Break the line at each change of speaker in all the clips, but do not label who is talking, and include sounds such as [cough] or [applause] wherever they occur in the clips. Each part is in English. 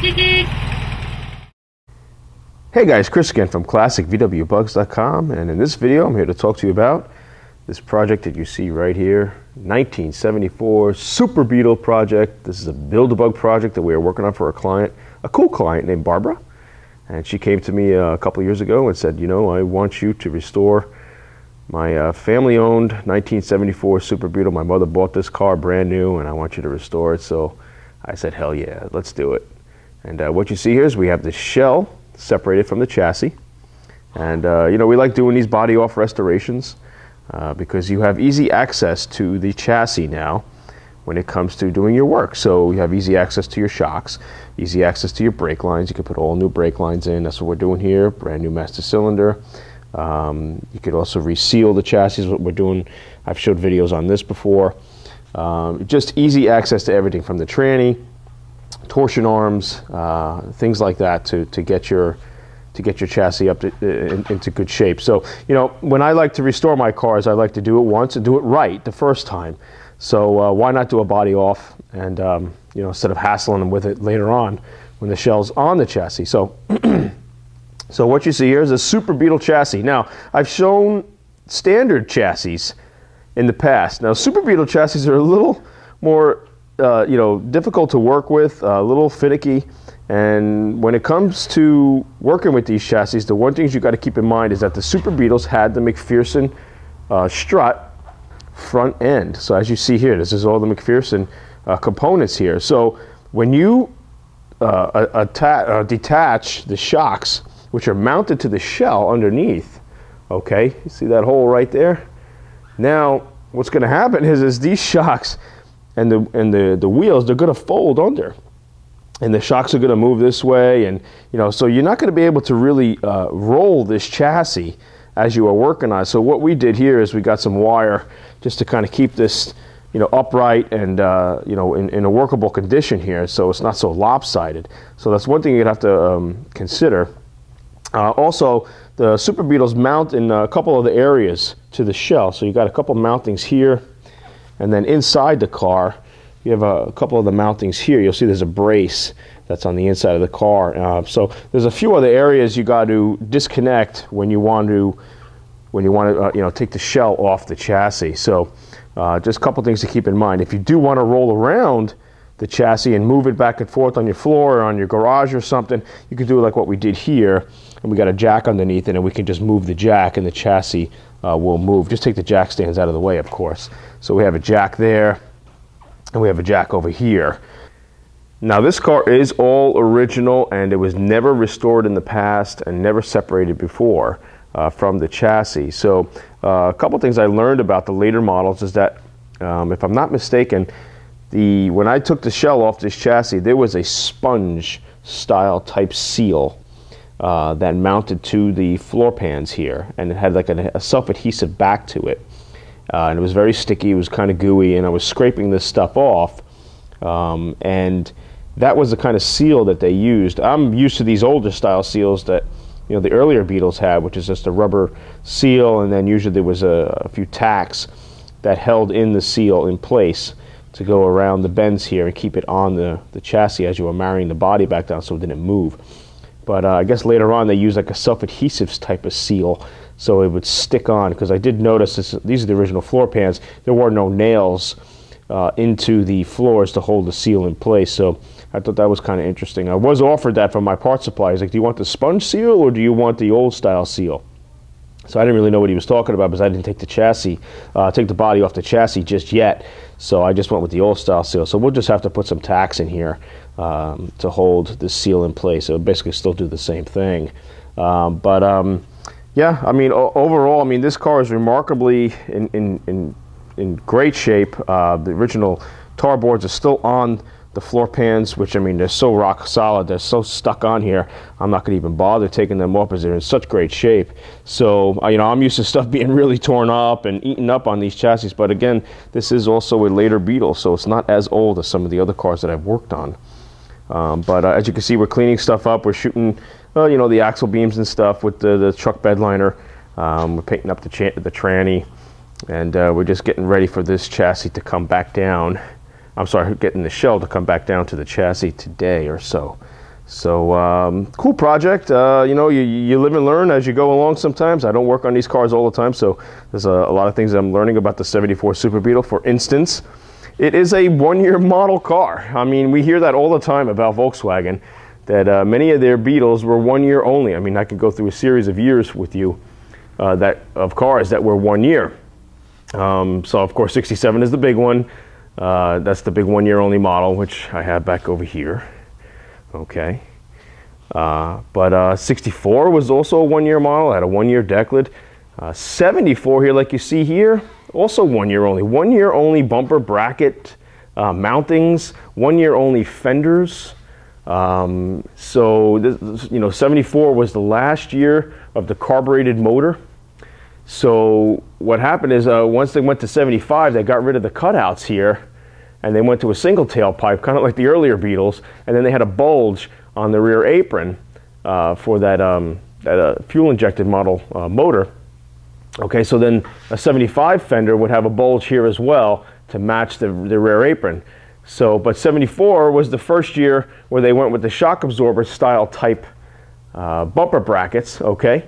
Hey guys, Chris again from ClassicVWBugs.com and in this video I'm here to talk to you about this project that you see right here, 1974 Super Beetle project. This is a Build-A-Bug project that we are working on for a client, a cool client named Barbara. And she came to me uh, a couple years ago and said, you know, I want you to restore my uh, family-owned 1974 Super Beetle. My mother bought this car brand new and I want you to restore it. So I said, hell yeah, let's do it. And uh, what you see here is we have the shell separated from the chassis. And uh, you know, we like doing these body off restorations uh, because you have easy access to the chassis now when it comes to doing your work. So you have easy access to your shocks, easy access to your brake lines. You can put all new brake lines in. That's what we're doing here. Brand new master cylinder. Um, you could also reseal the chassis. What we're doing, I've showed videos on this before. Um, just easy access to everything from the tranny torsion arms, uh, things like that to, to get your to get your chassis up to, uh, in, into good shape. So, you know, when I like to restore my cars, I like to do it once and do it right the first time. So uh, why not do a body off and, um, you know, instead of hassling them with it later on when the shell's on the chassis. So, [clears throat] so what you see here is a Super Beetle chassis. Now, I've shown standard chassis in the past. Now, Super Beetle chassis are a little more uh, you know, difficult to work with, uh, a little finicky. And when it comes to working with these chassis, the one things you got to keep in mind is that the Super Beetles had the McPherson uh, strut front end. So as you see here, this is all the McPherson uh, components here. So when you uh, uh, detach the shocks, which are mounted to the shell underneath, okay, you see that hole right there? Now, what's going to happen [laughs] is, is these shocks and the and the the wheels they're going to fold under and the shocks are going to move this way and you know so you're not going to be able to really uh, roll this chassis as you are working on it so what we did here is we got some wire just to kind of keep this you know upright and uh, you know in, in, a workable condition here so it's not so lopsided so that's one thing you'd have to um, consider uh, also the super beetles mount in a couple of the areas to the shell so you got a couple mountings here and then inside the car, you have a, a couple of the mountings here. You'll see there's a brace that's on the inside of the car. Uh, so there's a few other areas you got to disconnect when you want to when you want to uh, you know take the shell off the chassis. So uh, just a couple things to keep in mind. If you do want to roll around the chassis and move it back and forth on your floor or on your garage or something, you can do like what we did here, and we got a jack underneath it, and we can just move the jack, and the chassis uh, will move. Just take the jack stands out of the way, of course. So we have a jack there, and we have a jack over here. Now this car is all original, and it was never restored in the past and never separated before uh, from the chassis. So uh, a couple things I learned about the later models is that, um, if I'm not mistaken, the when I took the shell off this chassis, there was a sponge style type seal uh, that mounted to the floor pans here, and it had like a, a self-adhesive back to it, uh, and it was very sticky. It was kind of gooey, and I was scraping this stuff off, um, and that was the kind of seal that they used. I'm used to these older style seals that you know the earlier Beatles had, which is just a rubber seal, and then usually there was a, a few tacks that held in the seal in place to go around the bends here and keep it on the, the chassis as you were marrying the body back down so it didn't move. But uh, I guess later on they used like a self-adhesives type of seal, so it would stick on. Because I did notice this, these are the original floor pans. There were no nails uh, into the floors to hold the seal in place. So I thought that was kind of interesting. I was offered that from my part supplier. He's like, "Do you want the sponge seal or do you want the old style seal?" So I didn't really know what he was talking about because I didn't take the chassis, uh, take the body off the chassis just yet. So I just went with the old style seal. So we'll just have to put some tacks in here um, to hold the seal in place. So basically still do the same thing. Um, but um, yeah, I mean, o- overall, I mean, this car is remarkably in, in, in, in great shape. Uh, the original tar boards are still on the floor pans, which I mean, they're so rock solid, they're so stuck on here. I'm not going to even bother taking them off because they're in such great shape. So, uh, you know, I'm used to stuff [laughs] being really torn up and eaten up on these chassis. But again, this is also a later Beetle, so it's not as old as some of the other cars that I've worked on. Um, but uh, as you can see, we're cleaning stuff up. We're shooting, uh, you know, the axle beams and stuff with the, the truck bed liner. Um, we're painting up the, the tranny, and uh, we're just getting ready for this chassis to come back down. I'm sorry, getting the shell to come back down to the chassis today or so. So um, cool project. Uh, you know, you, you live and learn as you go along. Sometimes I don't work on these cars all the time, so there's a, a lot of things I'm learning about the '74 Super Beetle. For instance, it is a one year model car. I mean, we hear that all the time about Volkswagen, that uh, many of their Beetles were one year only. I mean, I could go through a series of years with you uh, that of cars that were one year. Um, so, of course, 67 is the big one. Uh, that's the big one year only model, which I have back over here. Okay. Uh, but uh, 64 was also a one year model, had a one year declet. Uh, 74 here, like you see here, also one year only. One year only bumper bracket uh, mountings, one year only fenders. Um, so, this, you know, 74 was the last year of the carbureted motor. So, what happened is uh, once they went to 75, they got rid of the cutouts here and they went to a single tailpipe, kind of like the earlier Beatles, and then they had a bulge on the rear apron uh, for that, um, that uh, fuel injected model uh, motor. Okay, so then a 75 fender would have a bulge here as well to match the, the rear apron. So, but 74 was the first year where they went with the shock absorber style type uh, bumper brackets, okay?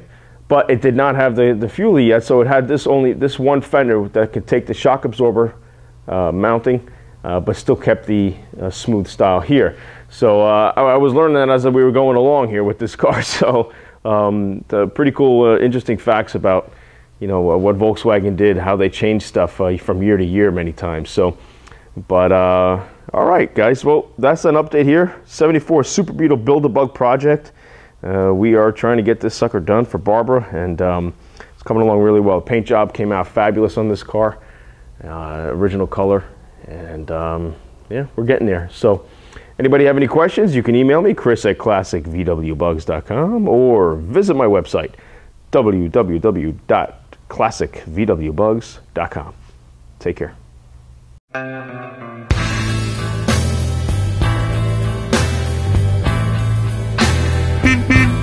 But it did not have the, the fuelie yet, so it had this only this one fender that could take the shock absorber uh, mounting, uh, but still kept the uh, smooth style here. So uh, I, I, was learning that as we were going along here with this car. [laughs] So um, pretty cool, uh, interesting facts about you know uh, what Volkswagen did, how they changed stuff uh, from year to year many times. So, but uh, all right, guys. Well, that's an update here. 74 Super Beetle Build a Bug project. Uh, we are trying to get this sucker done for Barbara, and um, it's coming along really well. The paint job came out fabulous on this car, uh, original color, and um, yeah, we're getting there. So. Anybody have any questions? You can email me, chris at classicvwbugs.com, or visit my website, www classicvwbugs.com. Take care. beep, beep.